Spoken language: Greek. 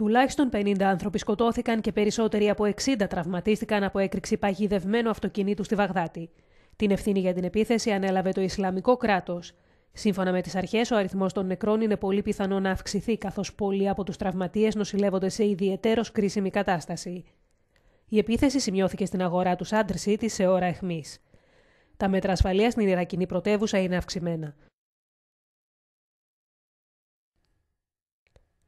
Τουλάχιστον 50 άνθρωποι σκοτώθηκαν και περισσότεροι από 60 τραυματίστηκαν από έκρηξη παγιδευμένου αυτοκινήτου στη Βαγδάτη. Την ευθύνη για την επίθεση ανέλαβε το Ισλαμικό κράτος. Σύμφωνα με τις αρχές, ο αριθμός των νεκρών είναι πολύ πιθανό να αυξηθεί, καθώς πολλοί από τους τραυματίες νοσηλεύονται σε ιδιαίτερος κρίσιμη κατάσταση. Η επίθεση σημειώθηκε στην αγορά του Σάντρ τη σε ώρα αιχμής. Τα μέτρα ασφαλείας στην Ιρακινή πρωτεύουσα είναι αυξημένα.